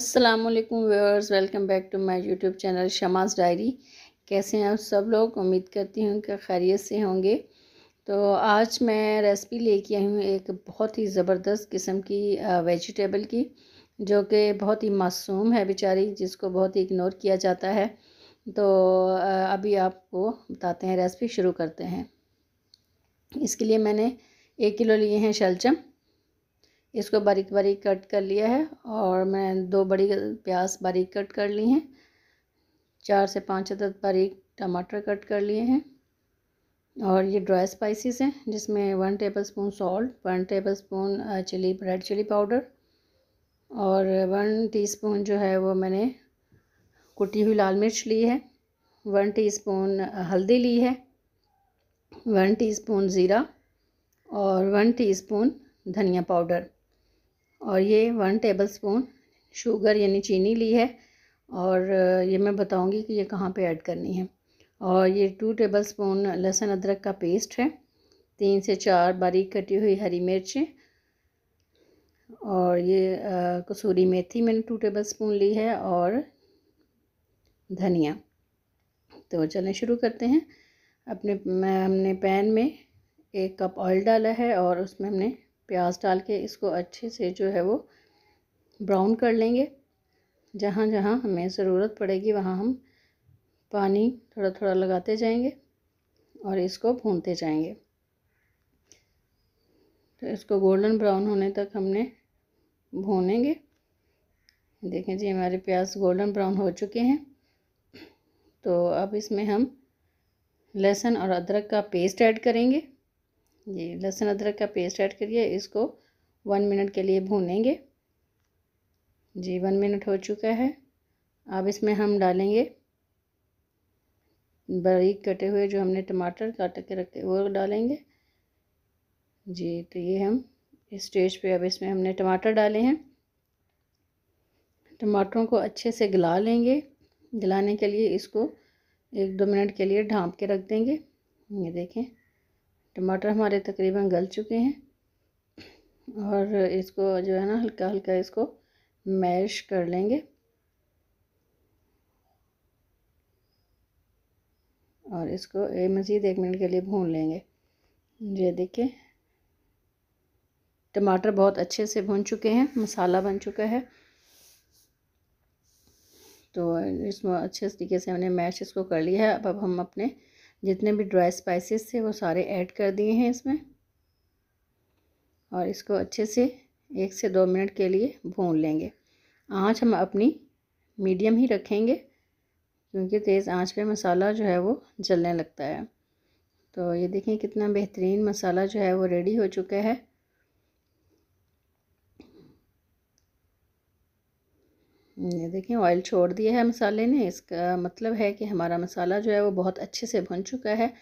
असलम व्यवर्स welcome back to my YouTube channel शमाज diary कैसे हैं आप सब लोग उम्मीद करती हूँ कि खैरियत से होंगे तो आज मैं रेसिपी लेके आई हूँ एक बहुत ही ज़बरदस्त किस्म की वेजिटेबल की जो कि बहुत ही मासूम है बेचारी जिसको बहुत ही इग्नोर किया जाता है तो अभी आपको बताते हैं रेसिपी शुरू करते हैं इसके लिए मैंने एक किलो लिए हैं शलजम इसको बारीक बारीक कट कर लिया है और मैं दो बड़ी प्याज बारीक कट कर ली हैं चार से पाँच अदद बारीक टमाटर कट कर लिए हैं और ये ड्राई स्पाइसेस हैं जिसमें one tablespoon salt one tablespoon chili red chili powder और वन टीस्पून जो है वो मैंने कुटी हुई लाल मिर्च ली है वन टीस्पून हल्दी ली है वन टीस्पून ज़ीरा और वन टीस्पून धनिया पाउडर और ये वन टेबल स्पून शुगर यानी चीनी ली है और ये मैं बताऊंगी कि ये कहाँ पे ऐड करनी है और ये टू टेबल स्पून लहसुन अदरक का पेस्ट है तीन से चार बारीक कटी हुई हरी मिर्चें और ये कसूरी मेथी मैंने टू टेबल स्पून ली है और धनिया तो चलें शुरू करते हैं अपने हमने पैन में एक कप ऑयल डाला है और उसमें हमने प्याज डाल के इसको अच्छे से जो है वो ब्राउन कर लेंगे जहाँ जहाँ हमें ज़रूरत पड़ेगी वहाँ हम पानी थोड़ा थोड़ा लगाते जाएंगे और इसको भूनते जाएंगे तो इसको गोल्डन ब्राउन होने तक हमने भूनेंगे देखें जी हमारे प्याज गोल्डन ब्राउन हो चुके हैं तो अब इसमें हम लहसुन और अदरक का पेस्ट ऐड करेंगे जी लहसुन अदरक का पेस्ट ऐड करिए इसको वन मिनट के लिए भूनेंगे जी वन मिनट हो चुका है अब इसमें हम डालेंगे बारीक कटे हुए जो हमने टमाटर काट के रखे वो डालेंगे जी तो ये हम इस स्टेज पे अब इसमें हमने टमाटर डाले हैं टमाटरों को अच्छे से गला लेंगे गलाने के लिए इसको एक दो मिनट के लिए ढांप के रख देंगे ये देखें टमाटर हमारे तकरीबन गल चुके हैं और इसको जो है ना हल्का हल्का इसको मैश कर लेंगे और इसको मज़ीद एक मिनट के लिए भून लेंगे ये देखिए टमाटर बहुत अच्छे से भून चुके हैं मसाला बन चुका है तो इसमें अच्छे तरीके से हमने मैश इसको कर लिया है अब अब हम अपने जितने भी ड्राई स्पाइसेस थे वो सारे ऐड कर दिए हैं इसमें और इसको अच्छे से एक से दो मिनट के लिए भून लेंगे आँच हम अपनी मीडियम ही रखेंगे क्योंकि तेज़ आँच पे मसाला जो है वो जलने लगता है तो ये देखें कितना बेहतरीन मसाला जो है वो रेडी हो चुका है ये देखें ऑयल छोड़ दिया है मसाले ने इसका मतलब है कि हमारा मसाला जो है वो बहुत अच्छे से भुन चुका है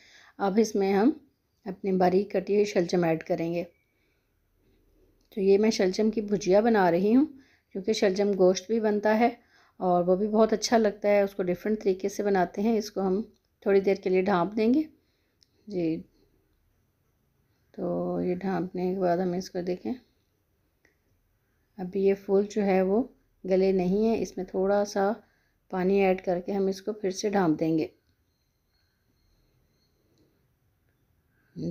अब इसमें हम अपने बारीक कटी हुई शलजम ऐड करेंगे तो ये मैं शलजम की भुजिया बना रही हूँ क्योंकि शलजम गोश्त भी बनता है और वो भी बहुत अच्छा लगता है उसको डिफरेंट तरीके से बनाते हैं इसको हम थोड़ी देर के लिए ढाँप देंगे जी तो ये ढाँपने के बाद हम इसको देखें अभी ये फूल जो है वो गले नहीं हैं इसमें थोड़ा सा पानी ऐड करके हम इसको फिर से ढाँप देंगे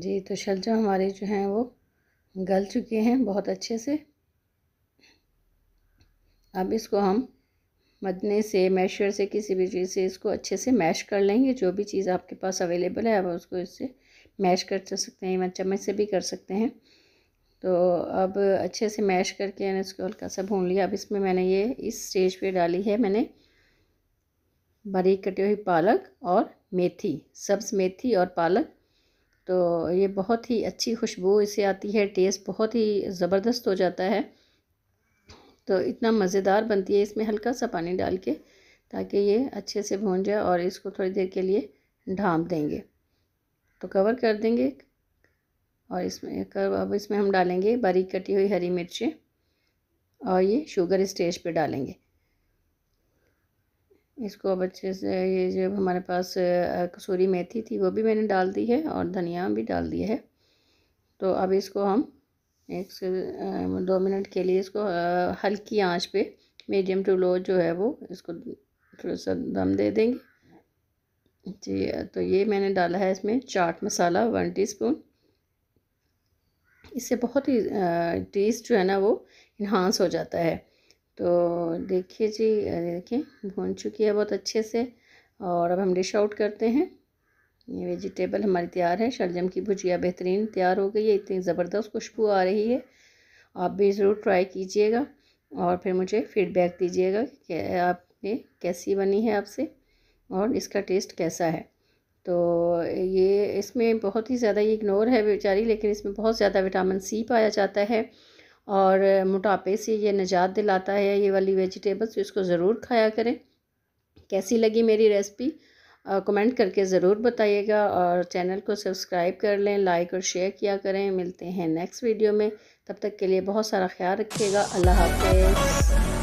जी तो शलजम हमारे जो हैं वो गल चुके हैं बहुत अच्छे से अब इसको हम मदने से मैशर से किसी भी चीज़ से इसको अच्छे से मैश कर लेंगे जो भी चीज़ आपके पास अवेलेबल है आप उसको इससे मैश कर सकते हैं या चम्मच से भी कर सकते हैं तो अब अच्छे से मैश करके मैंने इसको हल्का सा भून लिया अब इसमें मैंने ये इस स्टेज पे डाली है मैंने बारीक कटी हुई पालक और मेथी सब्ज़ मेथी और पालक तो ये बहुत ही अच्छी खुशबू इसे आती है टेस्ट बहुत ही ज़बरदस्त हो जाता है तो इतना मज़ेदार बनती है इसमें हल्का सा पानी डाल के ताकि ये अच्छे से भून जाए और इसको थोड़ी देर के लिए ढाँप देंगे तो कवर कर देंगे और इसमें अब इसमें हम डालेंगे बारीक कटी हुई हरी मिर्ची और ये शुगर स्टेज पे डालेंगे इसको अब अच्छे से ये जब हमारे पास कसूरी मेथी थी वो भी मैंने डाल दी है और धनिया भी डाल दिया है तो अब इसको हम एक से दो मिनट के लिए इसको हल्की आंच पे मीडियम टू लो जो है वो इसको थोड़ा सा दम दे देंगे जी तो ये मैंने डाला है इसमें चाट मसाला वन टीस्पून इससे बहुत ही टेस्ट जो है ना वो इन्हांस हो जाता है तो देखिए जी देखिए भून चुकी है बहुत अच्छे से और अब हम डिश आउट करते हैं ये वेजिटेबल हमारी तैयार है शलजम की भुजिया बेहतरीन तैयार हो गई है इतनी ज़बरदस्त खुशबू आ रही है आप भी ज़रूर ट्राई कीजिएगा और फिर मुझे फीडबैक दीजिएगा कि आपने कैसी बनी है आपसे और इसका टेस्ट कैसा है तो ये इसमें बहुत ही ज़्यादा ये इग्नोर है बेचारी लेकिन इसमें बहुत ज़्यादा विटामिन सी पाया जाता है और मोटापे से ये निजात दिलाता है ये वाली वेजिटेबल्स इसको ज़रूर खाया करें कैसी लगी मेरी रेसिपी कमेंट करके ज़रूर बताइएगा और चैनल को सब्सक्राइब कर लें लाइक और शेयर किया करें मिलते हैं नेक्स्ट वीडियो में तब तक के लिए बहुत सारा ख्याल रखिएगा अल्लाह हाफिज़